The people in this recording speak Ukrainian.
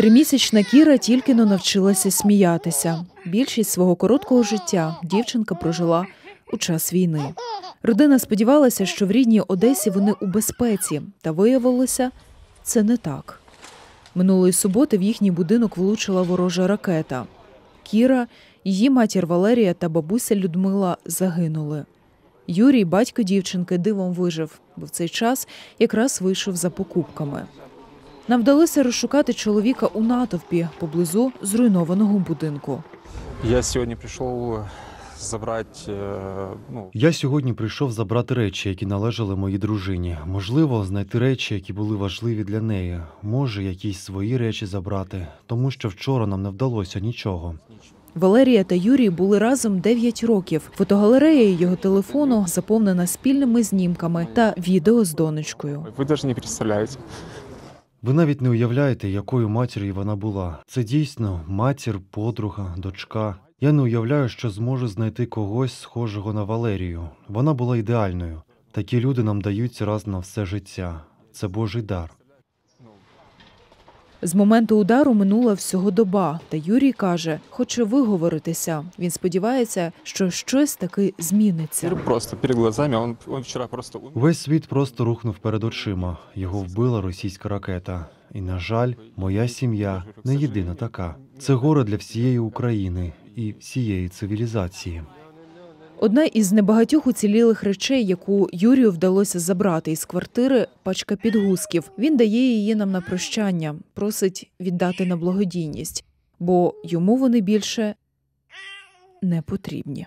Тримісячна Кіра тільки но навчилася сміятися. Більшість свого короткого життя дівчинка прожила у час війни. Родина сподівалася, що в рідній Одесі вони у безпеці, та виявилося, це не так. Минулої суботи в їхній будинок влучила ворожа ракета. Кіра, її матір Валерія та бабуся Людмила загинули. Юрій, батько дівчинки, дивом вижив, бо в цей час якраз вийшов за покупками. Нам вдалося розшукати чоловіка у натовпі поблизу зруйнованого будинку. Я сьогодні прийшов е, забрати. Е, ну я сьогодні прийшов забрати речі, які належали моїй дружині. Можливо, знайти речі, які були важливі для неї. Може, якісь свої речі забрати, тому що вчора нам не вдалося нічого. Валерія та Юрій були разом 9 років. Фотогалерея його телефону заповнена спільними знімками та відео з донечкою. Ви навіть не представляєте. Ви навіть не уявляєте, якою матір'ю вона була. Це дійсно матір, подруга, дочка. Я не уявляю, що зможу знайти когось схожого на Валерію. Вона була ідеальною. Такі люди нам даються раз на все життя. Це Божий дар. З моменту удару минула всього доба, та Юрій каже, хоче виговоритися. Він сподівається, що щось таки зміниться. Просто перед глазами, він, він вчора просто весь світ просто рухнув перед очима. Його вбила російська ракета. І, на жаль, моя сім'я не єдина така. Це горе для всієї України і всієї цивілізації. Одна із небагатьох уцілілих речей, яку Юрію вдалося забрати із квартири, пачка підгузків. Він дає її нам на прощання, просить віддати на благодійність, бо йому вони більше не потрібні.